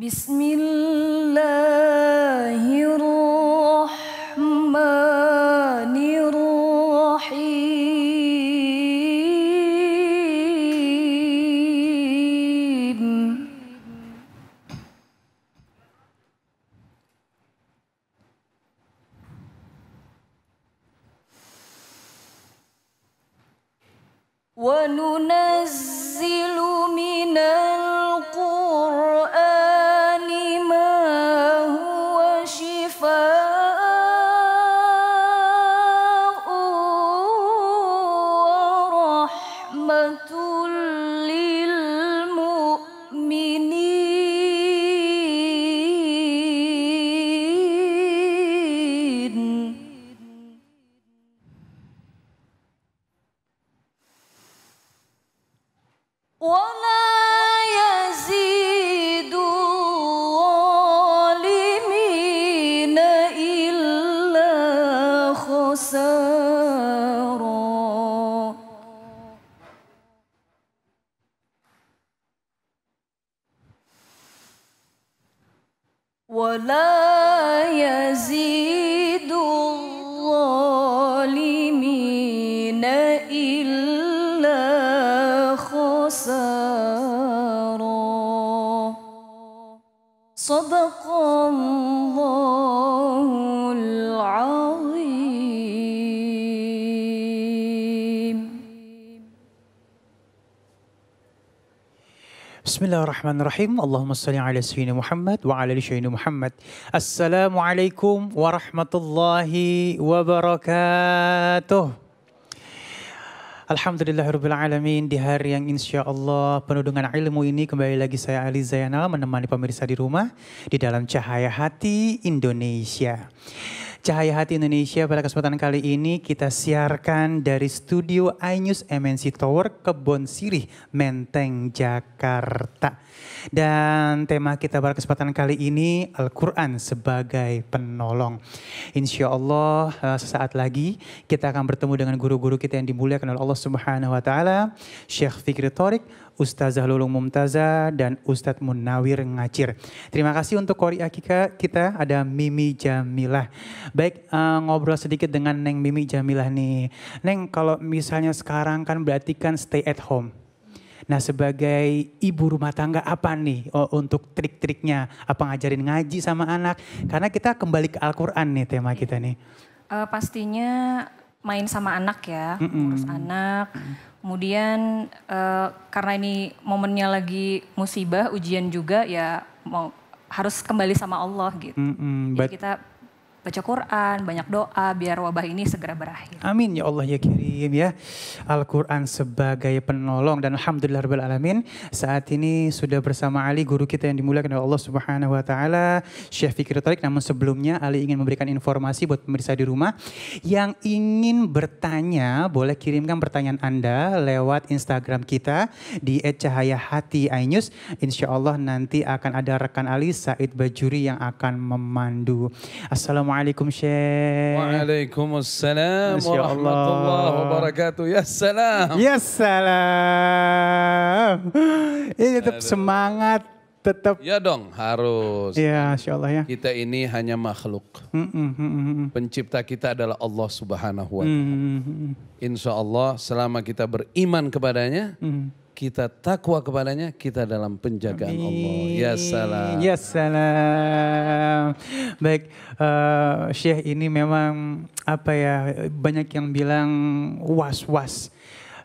بسم الله Bismillahirrahmanirrahim. Allahumma salli ala sayyidina Muhammad wa ala ali sayyidina Muhammad. Assalamualaikum warahmatullahi wabarakatuh. Alhamdulillahirabbil alamin di hari yang insya Allah penuh dengan ilmu ini kembali lagi saya Ali Zainal menemani pemirsa di rumah di dalam cahaya hati Indonesia. Cahaya Hati Indonesia pada kesempatan kali ini kita siarkan dari studio iNews MNC Tower Kebon Sirih, Menteng, Jakarta. Dan tema kita pada kesempatan kali ini Al-Quran sebagai penolong. Insya Allah eh, sesaat lagi kita akan bertemu dengan guru-guru kita yang dimuliakan oleh Allah Subhanahu Wa Taala, Syekh Fikri Torik, Ustazah Lulung Mumtaza dan Ustadz Munawir Ngacir. Terima kasih untuk Kori Akika kita ada Mimi Jamilah. Baik uh, ngobrol sedikit dengan Neng Mimi Jamilah nih. Neng kalau misalnya sekarang kan berarti kan stay at home. Nah sebagai ibu rumah tangga apa nih oh, untuk trik-triknya? Apa ngajarin ngaji sama anak? Karena kita kembali ke Al-Quran nih tema kita nih. Uh, pastinya main sama anak ya, mm -mm. ngurus anak. Mm. Kemudian uh, karena ini momennya lagi musibah, ujian juga ya mau harus kembali sama Allah gitu. Mm -mm, Jadi kita baca Quran, banyak doa biar wabah ini segera berakhir. Amin ya Allah ya kirim ya. Al-Quran sebagai penolong dan Alhamdulillah Rabbil Alamin. Saat ini sudah bersama Ali guru kita yang dimuliakan oleh Allah Subhanahu Wa Ta'ala. Syekh Fikri Tarik namun sebelumnya Ali ingin memberikan informasi buat pemirsa di rumah. Yang ingin bertanya boleh kirimkan pertanyaan Anda lewat Instagram kita di Cahaya Hati Insya Allah nanti akan ada rekan Ali Said Bajuri yang akan memandu. Assalamualaikum Assalamualaikum Syekh. Waalaikumsalam warahmatullahi wabarakatuh. Ya salam. Ya salam. Ini tetap Aduh. semangat tetap Ya dong, harus. Ya, Insya Allah ya. Kita ini hanya makhluk. Mm, mm, mm, Pencipta kita adalah Allah Subhanahu wa taala. Insya Allah selama kita beriman kepadanya, kita takwa kepadanya, kita dalam penjagaan Amin. Allah. Ya salam. Ya salam. Baik, uh, Syekh ini memang apa ya, banyak yang bilang was-was.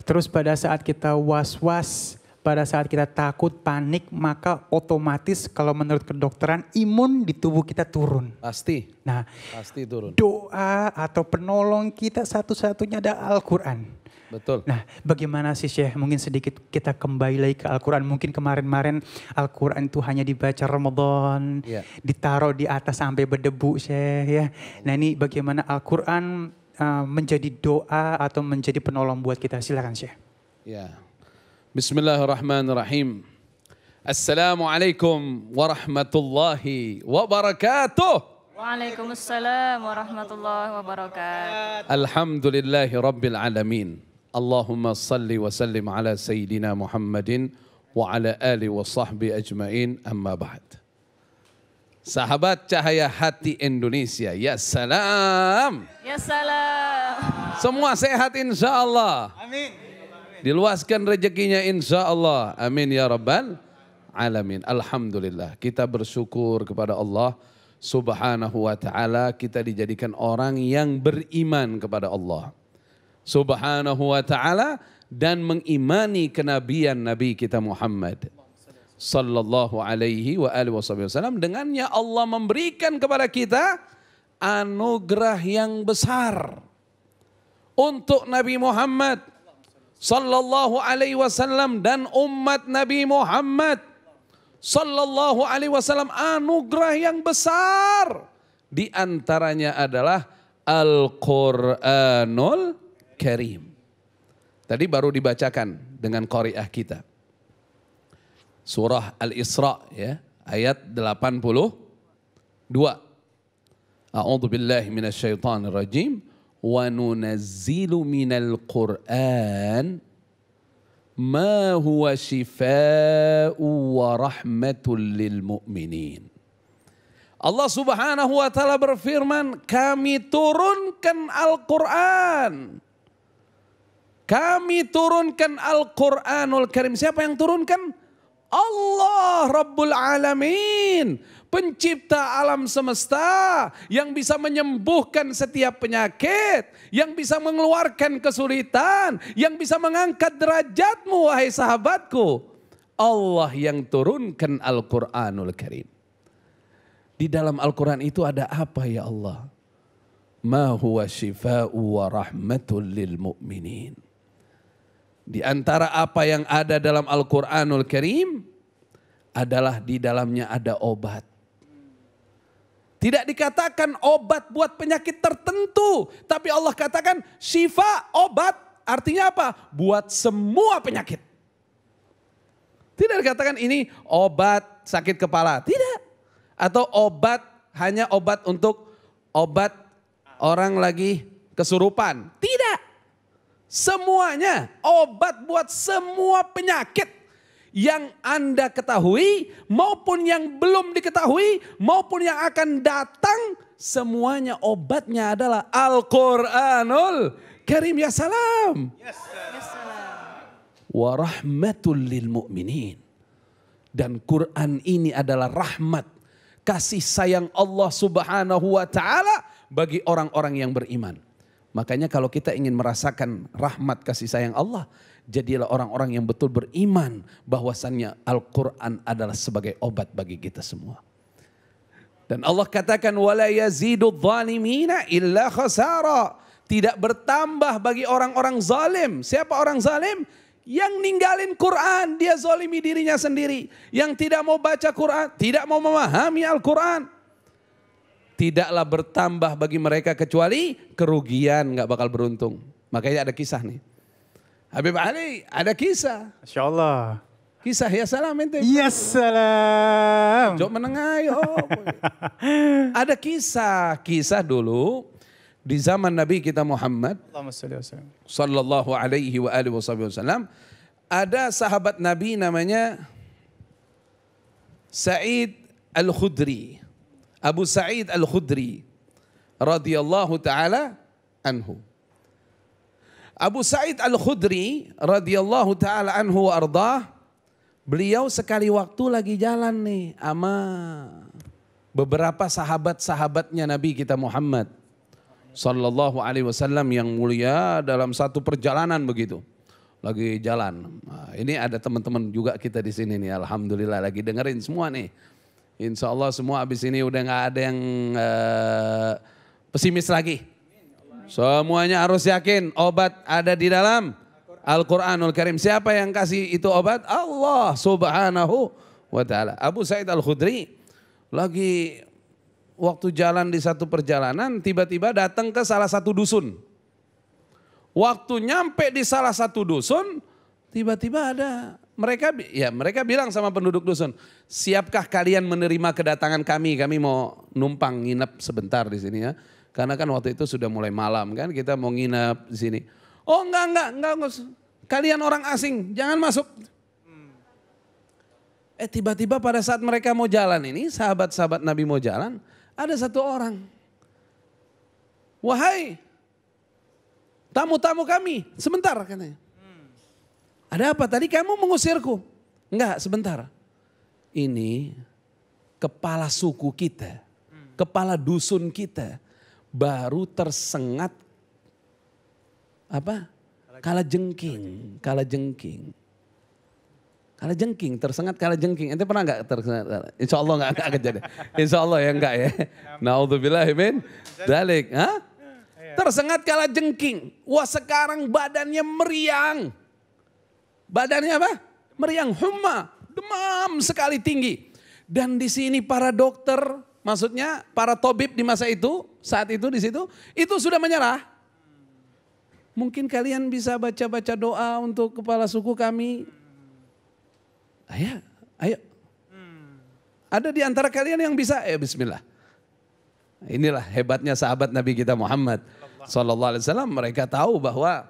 Terus pada saat kita was-was, pada saat kita takut, panik, maka otomatis kalau menurut kedokteran imun di tubuh kita turun. Pasti. Nah, pasti turun. Doa atau penolong kita satu-satunya ada Al-Qur'an. Betul. Nah, bagaimana sih Syekh? Mungkin sedikit kita kembali lagi ke Al-Quran. Mungkin kemarin-kemarin Al-Quran itu hanya dibaca Ramadan, yeah. ditaruh di atas sampai berdebu Syekh ya. Nah ini bagaimana Al-Quran uh, menjadi doa atau menjadi penolong buat kita? Silakan Syekh. Ya. Bismillahirrahmanirrahim. Assalamualaikum warahmatullahi wabarakatuh. Waalaikumsalam warahmatullahi wabarakatuh. Alhamdulillahi rabbil alamin. Allahumma salli wa sallim ala Sayyidina Muhammadin wa ala ali wa sahbi ajmain amma ba'd. Sahabat Cahaya Hati Indonesia, ya salam. Ya salam. Semua sehat insya Allah. Amin. Diluaskan rezekinya insya Allah. Amin ya Rabbal Alamin. Alhamdulillah kita bersyukur kepada Allah subhanahu wa ta'ala. Kita dijadikan orang yang beriman kepada Allah subhanahu wa ta'ala dan mengimani kenabian Nabi kita Muhammad sallallahu alaihi wa alihi wasallam dengannya Allah memberikan kepada kita anugerah yang besar untuk Nabi Muhammad sallallahu alaihi wasallam dan umat Nabi Muhammad sallallahu alaihi wasallam anugerah yang besar di antaranya adalah Al-Qur'anul karim. Tadi baru dibacakan dengan koriah kita. Surah Al-Isra ya, ayat 82. A'udzu billahi minasyaitonir rajim wa nunazzilu minal Qur'an ma huwa shifaa'u wa rahmatul lil mu'minin. Allah Subhanahu wa taala berfirman, kami turunkan Al-Qur'an kami turunkan Al-Quranul Karim. Siapa yang turunkan? Allah Rabbul Alamin. Pencipta alam semesta yang bisa menyembuhkan setiap penyakit, yang bisa mengeluarkan kesulitan, yang bisa mengangkat derajatmu wahai sahabatku. Allah yang turunkan Al-Quranul Karim. Di dalam Al-Quran itu ada apa ya Allah? Ma huwa shifa'u wa rahmatul lil mu'minin di antara apa yang ada dalam Al-Quranul Karim adalah di dalamnya ada obat. Tidak dikatakan obat buat penyakit tertentu. Tapi Allah katakan syifa obat artinya apa? Buat semua penyakit. Tidak dikatakan ini obat sakit kepala. Tidak. Atau obat hanya obat untuk obat orang lagi kesurupan semuanya, obat buat semua penyakit yang Anda ketahui maupun yang belum diketahui maupun yang akan datang semuanya obatnya adalah Al-Qur'anul Karim ya salam. Yes, ya, Wa rahmatul lil mu'minin. Dan Quran ini adalah rahmat kasih sayang Allah Subhanahu wa taala bagi orang-orang yang beriman. Makanya kalau kita ingin merasakan rahmat kasih sayang Allah, jadilah orang-orang yang betul beriman bahwasannya Al-Quran adalah sebagai obat bagi kita semua. Dan Allah katakan, وَلَا يَزِيدُ الظَّالِمِينَ إِلَّا خَسَارًا Tidak bertambah bagi orang-orang zalim. Siapa orang zalim? yang ninggalin Quran, dia zalimi dirinya sendiri. Yang tidak mau baca Quran, tidak mau memahami Al-Quran tidaklah bertambah bagi mereka kecuali kerugian nggak bakal beruntung. Makanya ada kisah nih. Habib Ali ada kisah. Insya Allah. Kisah ya salam ente. Ya salam. Jok menengah oh, yuk. ada kisah, kisah dulu di zaman Nabi kita Muhammad sallallahu alaihi wa alihi wasallam ada sahabat Nabi namanya Sa'id Al-Khudri. Abu Sa'id Al-Khudri radhiyallahu taala anhu. Abu Sa'id Al-Khudri radhiyallahu taala anhu arda. beliau sekali waktu lagi jalan nih sama beberapa sahabat-sahabatnya Nabi kita Muhammad sallallahu alaihi wasallam yang mulia dalam satu perjalanan begitu. Lagi jalan. Nah, ini ada teman-teman juga kita di sini nih alhamdulillah lagi dengerin semua nih Insya Allah semua abis ini udah nggak ada yang uh, pesimis lagi. Semuanya harus yakin obat ada di dalam Al-Quranul Karim. Siapa yang kasih itu obat? Allah subhanahu wa ta'ala. Abu Said Al-Khudri lagi waktu jalan di satu perjalanan tiba-tiba datang ke salah satu dusun. Waktu nyampe di salah satu dusun tiba-tiba ada mereka ya mereka bilang sama penduduk dusun, siapkah kalian menerima kedatangan kami? Kami mau numpang nginep sebentar di sini ya. Karena kan waktu itu sudah mulai malam kan, kita mau nginep di sini. Oh enggak, enggak, enggak, enggak. Kalian orang asing, jangan masuk. Eh tiba-tiba pada saat mereka mau jalan ini, sahabat-sahabat Nabi mau jalan, ada satu orang. Wahai tamu-tamu kami, sebentar katanya. Ada apa? Tadi kamu mengusirku. Enggak, sebentar. Ini kepala suku kita, kepala dusun kita baru tersengat apa? Kala jengking, kala jengking. Kala jengking, tersengat kala jengking. Ente pernah enggak tersengat? Insya Allah enggak akan jadi. Insya Allah ya enggak ya. Naudzubillah min dalik. Iya. Tersengat kala jengking. Wah sekarang badannya meriang Badannya apa? Meriang, humma, demam sekali tinggi. Dan di sini para dokter, maksudnya para tobib di masa itu, saat itu di situ, itu sudah menyerah. Mungkin kalian bisa baca-baca doa untuk kepala suku kami. Ayo, ayo. Ada di antara kalian yang bisa, ya bismillah. Inilah hebatnya sahabat Nabi kita Muhammad. Sallallahu alaihi wasallam mereka tahu bahwa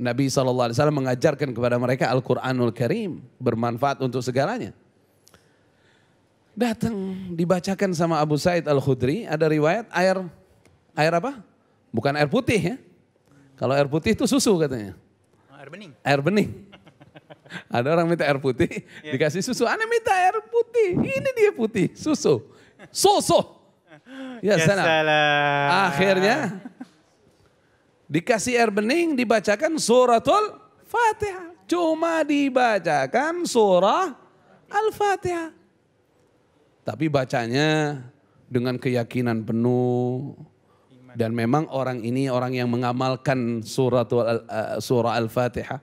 Nabi SAW mengajarkan kepada mereka Al-Quranul Karim. Bermanfaat untuk segalanya. Datang dibacakan sama Abu Said Al-Khudri. Ada riwayat air, air apa? Bukan air putih ya. Kalau air putih itu susu katanya. Oh, air bening. Air bening. Ada orang minta air putih, ya. dikasih susu. Anda minta air putih, ini dia putih, susu. Susu. Ya, ya salam. Akhirnya Dikasih air bening dibacakan suratul Fatihah. Cuma dibacakan surah Al-Fatihah. Tapi bacanya dengan keyakinan penuh. Dan memang orang ini orang yang mengamalkan suratul, eh, surah Al-Fatihah.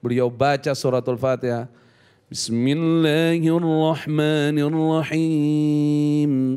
Beliau baca suratul Fatihah. Bismillahirrahmanirrahim.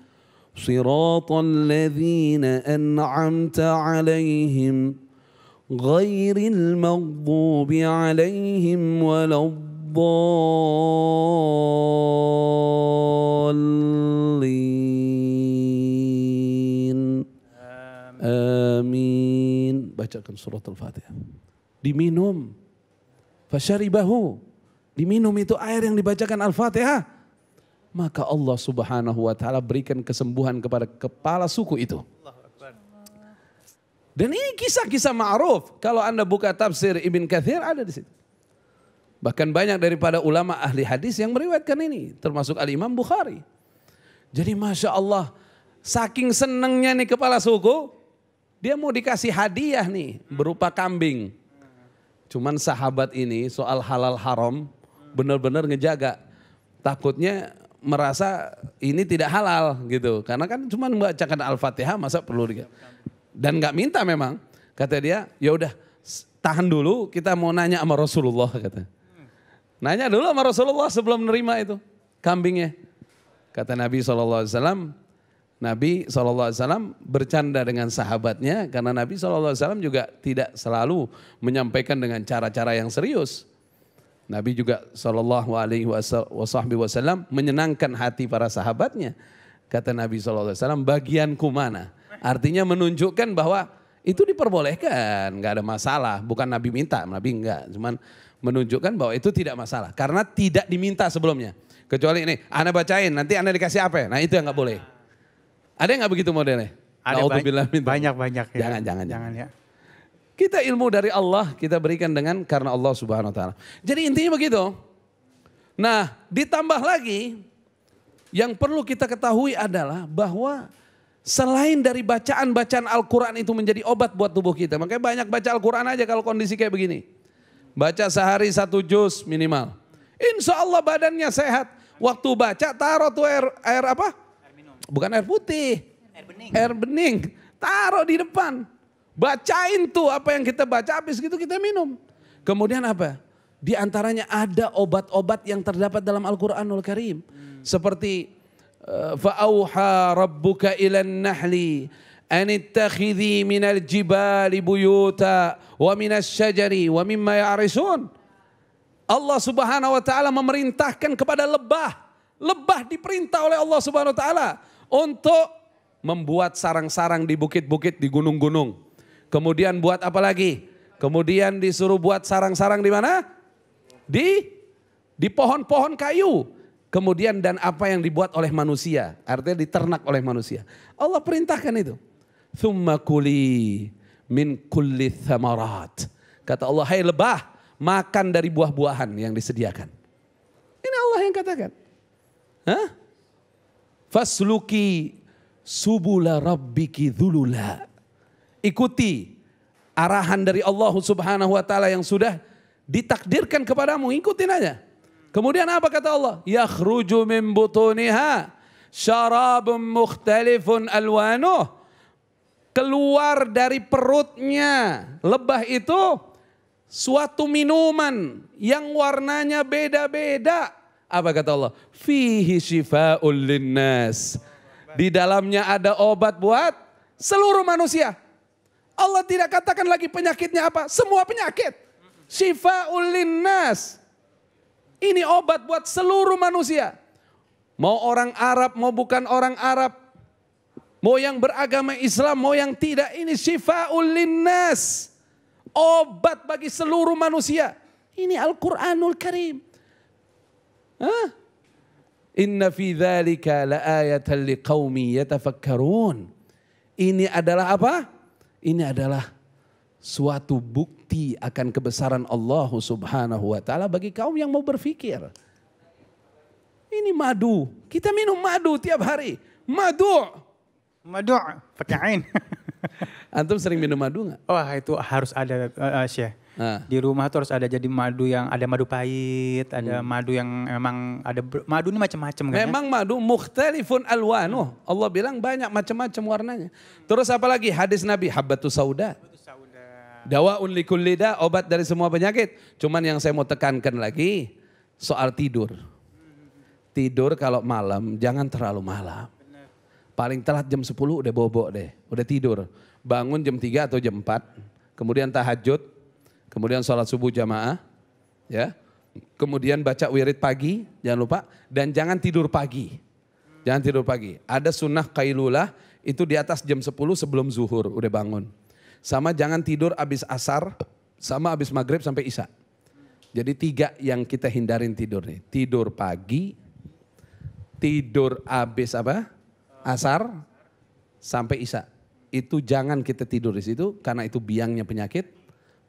صراط الذين أنعمت عليهم غير المغضوب عليهم ولا الضالين Amin. Bacakan surat Al-Fatihah. Diminum. Fasyaribahu. Diminum itu air yang dibacakan Al-Fatihah. maka Allah Subhanahu wa taala berikan kesembuhan kepada kepala suku itu. Dan ini kisah-kisah ma'ruf. Kalau Anda buka tafsir Ibn Kathir ada di situ. Bahkan banyak daripada ulama ahli hadis yang meriwayatkan ini. Termasuk Al-Imam Bukhari. Jadi Masya Allah saking senengnya nih kepala suku. Dia mau dikasih hadiah nih berupa kambing. Cuman sahabat ini soal halal haram benar-benar ngejaga. Takutnya merasa ini tidak halal gitu. Karena kan cuma membacakan Al-Fatihah masa perlu dia. Dan nggak minta memang. Kata dia, ya udah tahan dulu kita mau nanya sama Rasulullah kata. Nanya dulu sama Rasulullah sebelum nerima itu kambingnya. Kata Nabi SAW, Nabi SAW bercanda dengan sahabatnya karena Nabi SAW juga tidak selalu menyampaikan dengan cara-cara yang serius. Nabi juga sallallahu alaihi wasallam menyenangkan hati para sahabatnya. Kata Nabi sallallahu alaihi wasallam, "Bagianku mana?" Artinya menunjukkan bahwa itu diperbolehkan, nggak ada masalah. Bukan Nabi minta, Nabi enggak. Cuman menunjukkan bahwa itu tidak masalah. Karena tidak diminta sebelumnya. Kecuali ini, Anda bacain, nanti Anda dikasih apa ya? Nah itu yang nggak boleh. Ada yang nggak begitu modelnya? Ada banyak-banyak. Jangan, ya. jangan, jangan. jangan ya. Kita ilmu dari Allah kita berikan dengan karena Allah Subhanahu wa taala. Jadi intinya begitu. Nah, ditambah lagi yang perlu kita ketahui adalah bahwa selain dari bacaan-bacaan Al-Qur'an itu menjadi obat buat tubuh kita. Makanya banyak baca Al-Qur'an aja kalau kondisi kayak begini. Baca sehari satu jus minimal. Insya Allah badannya sehat. Waktu baca taruh tuh air, air apa? Air minum. Bukan air putih. Air bening. Air bening. Taruh di depan. Bacain tuh apa yang kita baca, habis gitu kita minum. Kemudian apa? Di antaranya ada obat-obat yang terdapat dalam Al-Quranul Karim. Hmm. Seperti eh, fa'auha rabbuka ilan nahli an ittakhidhi minal jibali buyuta wa minas syajari wa mimma ya'risun. Allah subhanahu wa ta'ala memerintahkan kepada lebah. Lebah diperintah oleh Allah subhanahu wa ta'ala untuk membuat sarang-sarang di bukit-bukit, di gunung-gunung. Kemudian buat apa lagi? Kemudian disuruh buat sarang-sarang di mana? Di di pohon-pohon kayu. Kemudian dan apa yang dibuat oleh manusia, artinya diternak oleh manusia. Allah perintahkan itu. Thumma kuli min kulli thamarat. Kata Allah, hai hey lebah, makan dari buah-buahan yang disediakan. Ini Allah yang katakan. Hah? Fasluki subula rabbiki dhulula. Ikuti arahan dari Allah Subhanahu wa taala yang sudah ditakdirkan kepadamu, ikutin aja. Kemudian apa kata Allah? Yakhruju min butuniha syarabun mukhtalifun alwanuh. Keluar dari perutnya lebah itu suatu minuman yang warnanya beda-beda. Apa kata Allah? Fihi syifa'ul linnas. Di dalamnya ada obat buat seluruh manusia. Allah tidak katakan lagi penyakitnya apa. Semua penyakit. Sifa ulinnas. Ini obat buat seluruh manusia. Mau orang Arab, mau bukan orang Arab. Mau yang beragama Islam, mau yang tidak. Ini sifa ulinas. Obat bagi seluruh manusia. Ini Al-Quranul Karim. Hah? Inna fi dhalika la ayatan liqawmi yatafakkarun. Ini adalah apa? Ini adalah suatu bukti akan kebesaran Allah Subhanahu wa taala bagi kaum yang mau berpikir. Ini madu. Kita minum madu tiap hari. Madu. Madu pakai ain. Antum sering minum madu nggak? Wah, oh, itu harus ada uh, Syekh. Di rumah tuh harus ada jadi madu yang ada madu pahit, ada hmm. madu yang memang ada madu ini macam-macam kan. Ya? Memang ya? madu mukhtalifun alwanuh. Allah bilang banyak macam-macam warnanya. Terus apa lagi hadis Nabi habatu sauda. Dawaun likullida obat dari semua penyakit. Cuman yang saya mau tekankan lagi soal tidur. Tidur kalau malam jangan terlalu malam. Paling telat jam 10 udah bobok deh, udah tidur. Bangun jam 3 atau jam 4, kemudian tahajud, kemudian sholat subuh jamaah, ya, kemudian baca wirid pagi, jangan lupa, dan jangan tidur pagi. Jangan tidur pagi. Ada sunnah kailulah itu di atas jam 10 sebelum zuhur udah bangun. Sama jangan tidur abis asar, sama abis maghrib sampai isya. Jadi tiga yang kita hindarin tidur nih. Tidur pagi, tidur abis apa? Asar sampai isya. Itu jangan kita tidur di situ karena itu biangnya penyakit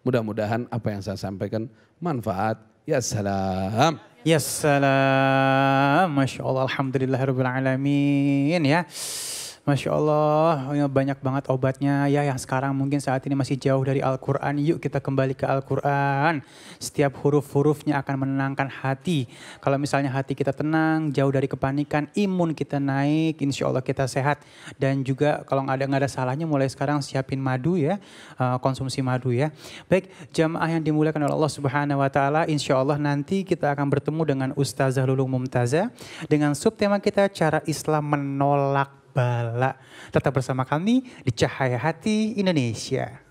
Mudah-mudahan apa yang saya sampaikan manfaat. Ya salam. Ya salam. Masya Allah. Alhamdulillah. Alamin. Ya. Masya Allah, ya, banyak banget obatnya ya yang sekarang mungkin saat ini masih jauh dari Al-Quran. Yuk kita kembali ke Al-Quran. Setiap huruf-hurufnya akan menenangkan hati. Kalau misalnya hati kita tenang, jauh dari kepanikan, imun kita naik, insya Allah kita sehat. Dan juga kalau nggak ada, ada salahnya mulai sekarang siapin madu ya, eh, konsumsi madu ya. Baik, jamaah yang dimuliakan oleh Allah Subhanahu Wa Taala, insya Allah nanti kita akan bertemu dengan Ustazah Lulung Mumtazah dengan subtema kita cara Islam menolak Bala, Tetap bersama kami di Cahaya Hati Indonesia.